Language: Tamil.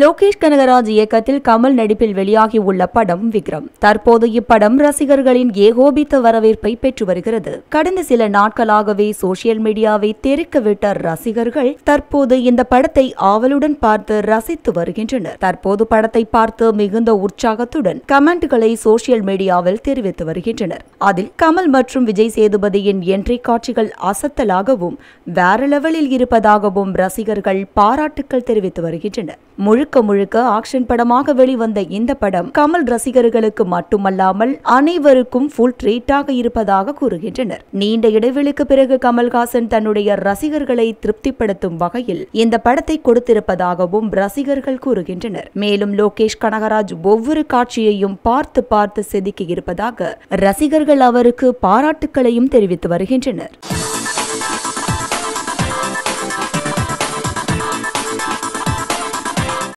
லோகேஷ் கனகராஜ் இயக்கத்தில் கமல் நடிப்பில் வெளியாகியுள்ள படம் விக்ரம் தற்போது இப்படம் ரசிகர்களின் ஏகோபித்த வரவேற்பை பெற்று வருகிறது கடந்த சில நாட்களாகவே சோசியல் மீடியாவை தெரிக்கவிட்ட ரசிகர்கள் தற்போது இந்த படத்தை ஆவலுடன் பார்த்து ரசித்து வருகின்றனர் தற்போது படத்தை பார்த்து மிகுந்த உற்சாகத்துடன் கமெண்ட்களை சோசியல் மீடியாவில் தெரிவித்து வருகின்றனர் அதில் கமல் மற்றும் விஜய் சேதுபதியின் என்ட்ரி காட்சிகள் அசத்தலாகவும் வேற லெவலில் இருப்பதாகவும் ரசிகர்கள் பாராட்டுக்கள் தெரிவித்து வருகின்றனர் முழுக்க முழுக்க ஆக்ஷன் படமாக வெளிவந்த இந்த படம் கமல் ரசிகர்களுக்கு மட்டுமல்லாமல் அனைவருக்கும் ஃபுல் ட்ரீட்டாக இருப்பதாக கூறுகின்றனர் நீண்ட இடைவெளிக்கு பிறகு கமல்ஹாசன் தன்னுடைய ரசிகர்களை திருப்திப்படுத்தும் வகையில் இந்த படத்தை கொடுத்திருப்பதாகவும் ரசிகர்கள் கூறுகின்றனர் மேலும் லோகேஷ் கனகராஜ் ஒவ்வொரு காட்சியையும் பார்த்து பார்த்து செதுக்கி இருப்பதாக ரசிகர்கள் அவருக்கு பாராட்டுக்களையும் தெரிவித்து வருகின்றனர்